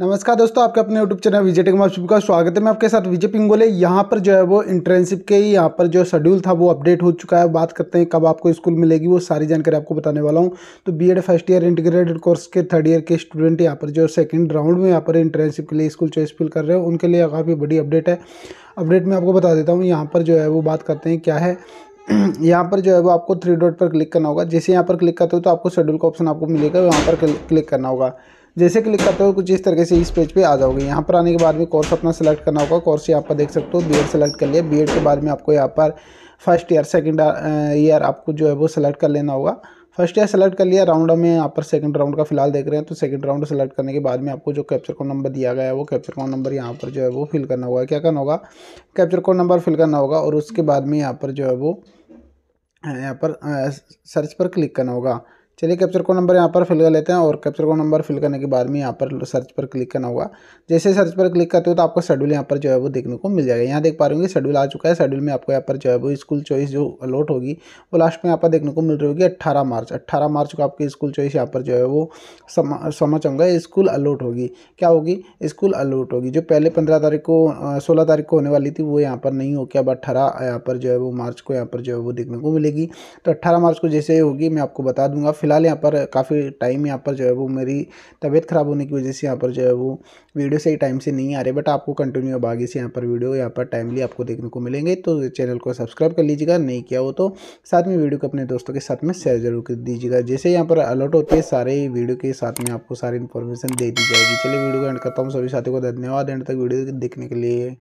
नमस्कार दोस्तों आपके अपने यूट्यूब चैनल विजय टेक में आप स्वागत है मैं आपके साथ विजय पिंगोले यहाँ पर जो है वो इंटर्नशिप के ही यहाँ पर जो शेड्यूल था वो अपडेट हो चुका है बात करते हैं कब आपको स्कूल मिलेगी वो सारी जानकारी आपको बताने वाला हूँ तो BEd first year integrated course के थर्ड ईयर के स्टूडेंट यहाँ पर जो सेकेंड राउंड में यहाँ पर इंटर्नशिप के लिए स्कूल चॉइस फिल कर रहे हो उनके लिए काफ़ी बड़ी अपडेट है अपडेट मैं आपको बता देता हूँ यहाँ पर जो है वो बात करते हैं क्या है यहाँ पर जो है वो आपको थ्री डॉट पर क्लिक करना होगा जैसे यहाँ पर क्लिक करते हो तो आपको शेड्यूल का ऑप्शन आपको मिलेगा यहाँ पर क्लिक करना होगा जैसे क्लिक करते हो कुछ इस तरीके से इस पेज पे आ जाओगे यहाँ पर आने के बाद में कोर्स अपना सेलेक्ट करना होगा कोर्स यहाँ पर देख सकते हो बी सेलेक्ट कर लिया बी के बाद में आपको यहाँ पर फर्स्ट ईयर सेकेंड ईयर आपको जो है वो सेलेक्ट कर लेना होगा फर्स्ट ईयर सेलेक्ट कर लिया राउंड में यहाँ पर सेकंड राउंड का फिलहाल देख रहे हैं तो सेकंड राउंड सेलेक्ट करने के बाद में आपको जो कैप्चर कोड नंबर दिया गया है वो कैप्चर कोड नंबर यहाँ पर जो है वो फिल करना होगा क्या करना होगा कैप्चर कोड नंबर फिल करना होगा और उसके बाद में यहाँ पर जो है वो यहाँ पर सर्च पर क्लिक करना होगा चलिए कैप्चर को नंबर यहाँ पर फिल कर लेते हैं और कैप्चर को नंबर फिल करने के बाद में यहाँ पर सर्च पर क्लिक करना होगा जैसे सर्च पर क्लिक करते हो तो आपको शेड्यूल यहाँ पर जो है वो देखने को मिल जाएगा यहाँ देख पा रहे होंगे शेड्यूल आ चुका है शेड्यूल में आपको यहाँ पर जो है वो स्कूल चॉइस जो अलॉट होगी वो लास्ट में यहाँ पर देखने को मिल रही होगी अट्ठारह मार्च अट्ठारह मार्च को आपकी स्कूल चॉइस यहाँ पर जो है वो समझ आऊँगा स्कूल अलॉट होगी क्या होगी स्कूल अलॉट होगी जो पहले पंद्रह तारीख को सोलह तारीख को होने वाली थी वो यहाँ पर नहीं होगी अब अट्ठारह यहाँ पर जो है वो मार्च को यहाँ पर जो है वो देखने को मिलेगी तो अट्ठारह मार्च को जैसे होगी मैं आपको बता दूंगा फ़िलहाल यहाँ पर काफ़ी टाइम यहाँ पर जो है वो मेरी तबीयत ख़राब होने की वजह से यहाँ पर जो है वो वीडियो सही टाइम से नहीं आ रहे बट आपको कंटिन्यू अब आगे से यहाँ पर वीडियो यहाँ पर टाइमली आपको देखने को मिलेंगे तो चैनल को सब्सक्राइब कर लीजिएगा नहीं किया हो तो साथ में वीडियो को अपने दोस्तों के साथ में शेयर जरूर कर दीजिएगा जैसे यहाँ पर अलर्ट होती है सारे वीडियो के साथ में आपको सारी इन्फॉर्मेशन दे दी जाएगी चलिए वीडियो को एंड करता हूँ सभी साथियों को धन्यवाद एंड तक वीडियो देखने के लिए